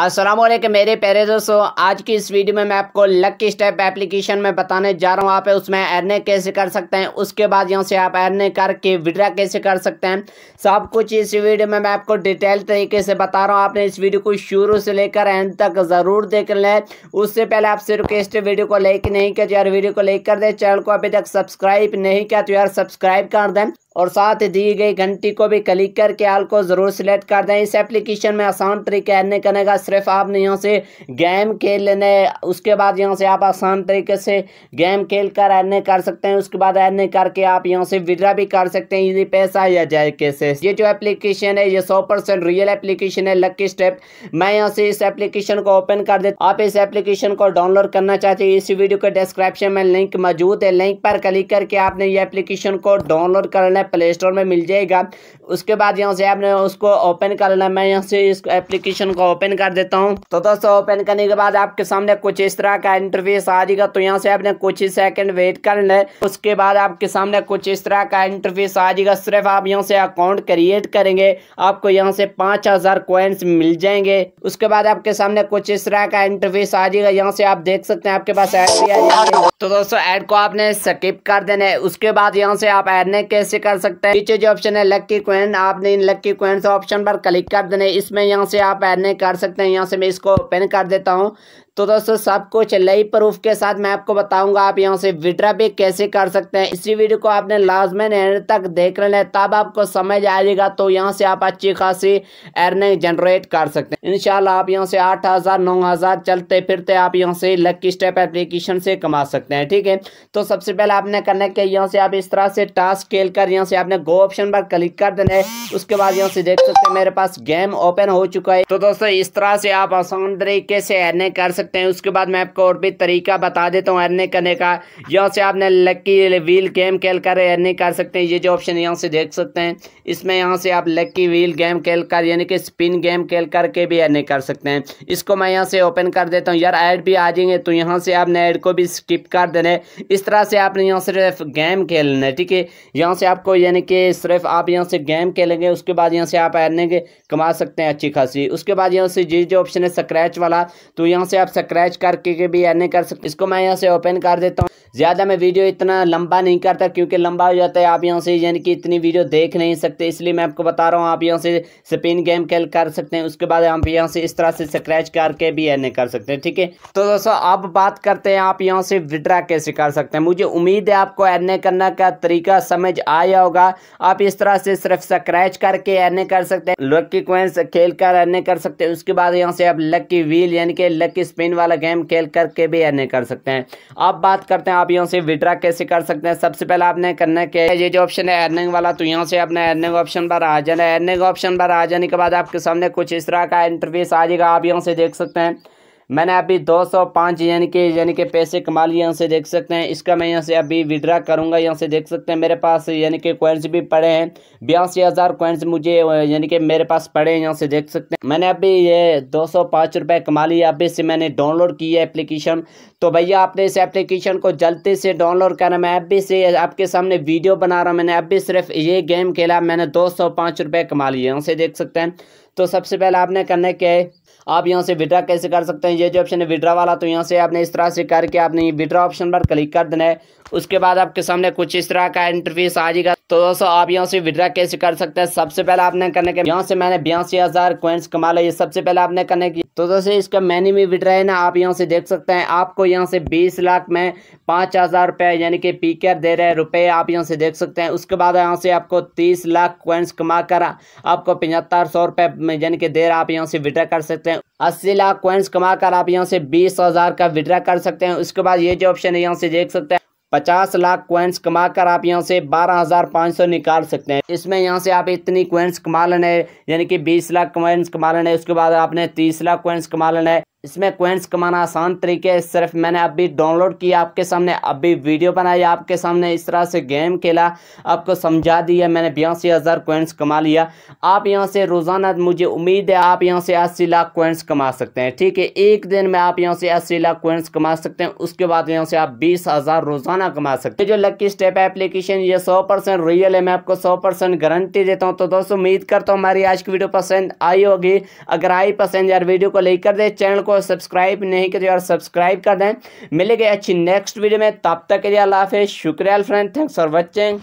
असलम मेरे प्यारे दोस्तों आज की इस वीडियो में मैं आपको लकी स्टेप एप्लीकेशन में बताने जा रहा हूँ आप उसमें एरने कैसे कर सकते हैं उसके बाद यहाँ से आप एरने करके विड्रा कैसे कर सकते हैं सब कुछ इस वीडियो में मैं आपको डिटेल तरीके से बता रहा हूँ आपने इस वीडियो को शुरू से लेकर एंड तक ज़रूर देख लें उससे पहले आप सिर्फ रिक्वेस्ट वीडियो को लाइक नहीं तो यार वीडियो को लाइक कर दें चैनल को अभी तक सब्सक्राइब नहीं किया तो यार सब्सक्राइब कर दें और साथ दी गई घंटी को भी क्लिक करके आल को ज़रूर सिलेक्ट कर दें इस एप्लीकेशन में आसान तरीके ऐड नहीं करने का सिर्फ आपने यहाँ से गेम खेल लेने उसके बाद यहाँ से आप आसान तरीके से गेम खेल कर ऐड नहीं कर सकते हैं उसके बाद ऐड नहीं करके आप यहाँ से विड्रा भी कर सकते हैं यदि पैसा या जायके से ये जो एप्लीकेशन है ये सौ परसेंट रियल एप्लीकेशन है लक्की स्टेप मैं यहाँ से इस एप्लीकेशन को ओपन कर देता आप इस एप्लीकेशन को डाउनलोड करना चाहते हैं इस वीडियो के डिस्क्रिप्शन में लिंक मौजूद है लिंक पर क्लिक करके आपने ये एप्लीकेशन को डाउनलोड कर है प्ले स्टोर में मिल जाएगा उसके बाद यहाँ से आपने उसको ओपन कर लेना मैं यहाँ से इस एप्लीकेशन को ओपन कर देता हूँ तो दोस्तों ओपन करने के बाद आपके सामने कुछ इस तरह का इंटरफेस आ जाएगा तो यहाँ से आपने कुछ ही सेकंड वेट कर लें उसके बाद आपके सामने कुछ इस तरह का इंटरफेस आ जाएगा सिर्फ आप यहाँ से अकाउंट क्रिएट करेंगे आपको यहाँ से पाँच हज़ार कोइंस मिल जाएंगे उसके बाद आपके सामने कुछ इस तरह का इंटरफेस आ जाएगा यहाँ से आप देख सकते हैं आपके पास ऐड भी आ जाएगा तो दोस्तों ऐड को आपने स्किप कर देना है उसके बाद यहाँ से आप ऐड ने कैसे कर कर सकते हैं नीचे जो ऑप्शन है लक्की क्वेंट आपने इन लक्की क्वेंट ऑप्शन पर क्लिक कर देने इसमें यहाँ से आप एड कर सकते हैं यहाँ से मैं इसको ओपन कर देता हूँ तो दोस्तों सब कुछ लई प्रूफ के साथ मैं आपको बताऊंगा आप यहाँ से विड्रा भी कैसे कर सकते हैं इसी वीडियो को आपने लाजमन एंड तक देख लेना है तब आपको समझ आएगा तो यहाँ से आप अच्छी खासी अर्निंग जनरेट कर सकते हैं इनशाला आप यहाँ से आठ हज़ार नौ हज़ार चलते फिरते आप यहाँ से लक्की स्टेप एप्लीकेशन से कमा सकते हैं ठीक है तो सबसे पहले आपने करना है कि यहाँ से आप इस तरह से टास्क खेल कर यहाँ से आपने गो ऑप्शन पर क्लिक कर देना है उसके बाद यहाँ से देख सकते हैं मेरे पास गेम ओपन हो चुका है तो दोस्तों इस तरह से आप आसान तरीके से अर्निंग कर सकते सकते हैं उसके बाद मैं आपको और भी तरीका बता देता हूँ अर्निंग करने का यहाँ से आपने लक्की व्हील गेम खेल कर अर्निंग कर सकते हैं ये जो ऑप्शन यहाँ से देख सकते हैं इसमें यहाँ से आप लक्की व्हील गेम खेल कर यानी कि स्पिन गेम खेल करके भी अर्निंग कर सकते हैं इसको मैं यहाँ से ओपन कर देता हूँ यार ऐड भी आ जाएंगे तो यहाँ से आपने ऐड को भी स्किप कर देना है इस तरह से आपने यहाँ सिर्फ गेम खेलना है ठीक है यहाँ से आपको यानी कि सिर्फ आप यहाँ से गेम खेलेंगे उसके बाद यहाँ से आप अर्निंग कमा सकते हैं अच्छी खासी उसके बाद यहाँ से जी जो ऑप्शन है स्क्रैच वाला तो यहाँ से आप स्क्रैच करके के भी अर्निंग कर सकते इसको मैं यहाँ से ओपन कर देता हूँ ज़्यादा मैं वीडियो इतना लंबा नहीं करता क्योंकि लंबा हो जाता है आप यहाँ से यानी कि इतनी वीडियो देख नहीं सकते इसलिए मैं आपको बता रहा हूँ आप यहाँ से स्पिन गेम खेल कर सकते हैं उसके बाद आप यहाँ से इस तरह से स्क्रैच करके भी अर्निंग कर सकते हैं ठीक है तो दोस्तों अब बात करते हैं आप यहाँ से विड्रा कैसे कर सकते हैं मुझे उम्मीद है आपको अर्निंग करने का तरीका समझ आया होगा आप इस तरह से सिर्फ स्क्रैच करके अर्निंग कर सकते हैं लक्की क्वेंस खेल कर अर्निंग कर सकते हैं उसके बाद यहाँ से आप लक्की व्हील यानी कि लक्की स्पिन वाला गेम खेल करके भी अर्निंग कर सकते हैं अब बात करते हैं आप यहाँ से विड्रा कैसे कर सकते हैं सबसे पहले आपने करना क्या है ये जो ऑप्शन है अर्निंग वाला तो यहाँ से अपने अर्निंग ऑप्शन पर आ जाना है अर्निंग ऑप्शन पर आ जाने के बाद आपके सामने कुछ इस तरह का इंटरव्यूस आ जाएगा आप यहाँ से देख सकते हैं मैंने अभी 205 यानी कि यानी कि पैसे कमा लिए यहाँ से देख सकते हैं इसका मैं यहाँ से अभी विड्रा करूँगा यहाँ से देख सकते हैं मेरे पास यानी कि कोइंस भी पड़े हैं बयासी हज़ार कोइंस मुझे यानी कि मेरे पास पड़े हैं यहाँ से देख सकते हैं मैंने अभी ये दो सौ पाँच रुपये कमा लिया अभी से मैंने डाउनलोड की है एप्लीकेशन तो भैया आपने इस एप्लीकेशन को जल्दी से डाउनलोड करना मैं अभी से आपके सामने वीडियो बना रहा हूँ मैंने अभी सिर्फ ये गेम खेला मैंने दो सौ कमा लिए यहाँ से देख सकते हैं तो सबसे पहले आपने करने के आप यहाँ से विड्रा कैसे कर सकते हैं ये जो ऑप्शन है विड्रा वाला तो यहाँ से आपने इस तरह से करके आपने विड्रा ऑप्शन पर क्लिक कर देना है उसके बाद आपके सामने कुछ इस तरह का इंटरफेस आ जाएगा तो दोस्तों आप यहाँ से विड्रा कैसे कर सकते हैं सबसे पहले आपने करने के यहाँ से मैंने बयासी हज़ार कॉइन्स कमा लिया सबसे पहले आपने करने की तो दोस्तों इसका मैनी में विड्रा है ना आप यहाँ से देख सकते हैं आपको यहाँ से बीस लाख में पाँच हज़ार यानी कि पीकर दे रहे रुपये आप यहाँ से देख सकते हैं उसके बाद यहाँ से आपको तीस लाख कॉइन्स कमा आपको पचहत्तर सौ में यानी कि देर आप यहाँ से विड्रा कर सकते हैं अस्सी लाख क्वेंस कमा कर आप यहाँ से बीस हज़ार का विड्रा कर सकते हैं उसके बाद ये जो ऑप्शन है यहाँ से देख सकते हैं पचास लाख क्वेंस कमा कर आप यहाँ से बारह हज़ार पाँच सौ निकाल सकते हैं इसमें यहाँ से आप इतनी क्वेंस कमा लेना है यानी कि बीस लाख क्वेंस कमा लेना है उसके बाद आपने तीस लाख क्वेंस कमा लेना है इसमें क्वेंस कमाना आसान तरीके है सिर्फ मैंने अभी डाउनलोड किया आपके सामने अभी वीडियो बनाई आपके सामने इस तरह से गेम खेला आपको समझा दिया मैंने बयासी हज़ार कोइंस कमा लिया आप यहाँ से रोज़ाना मुझे उम्मीद है आप यहाँ से अस्सी लाख क्वेंस कमा सकते हैं ठीक है एक दिन में आप यहाँ से अस्सी लाख कोइंस कमा सकते हैं उसके बाद यहाँ से आप बीस हज़ार रोज़ाना कमा सकते हैं जो लकी स्टेप एप्लीकेशन ये सौ परसेंट रियल है मैं आपको सौ परसेंट गारंटी देता हूँ तो दोस्तों उम्मीद करता हूँ हमारी आज की वीडियो पसंद आई होगी अगर आई पसंद यार वीडियो को लेकर दे चैनल को सब्सक्राइब नहीं करिए और तो सब्सक्राइब कर दें मिलेगी अच्छी नेक्स्ट वीडियो में तब तक के लिए अल्लाह हाफिज़ शुक्रिया फ्रेंड थैंक्स फॉर वॉचिंग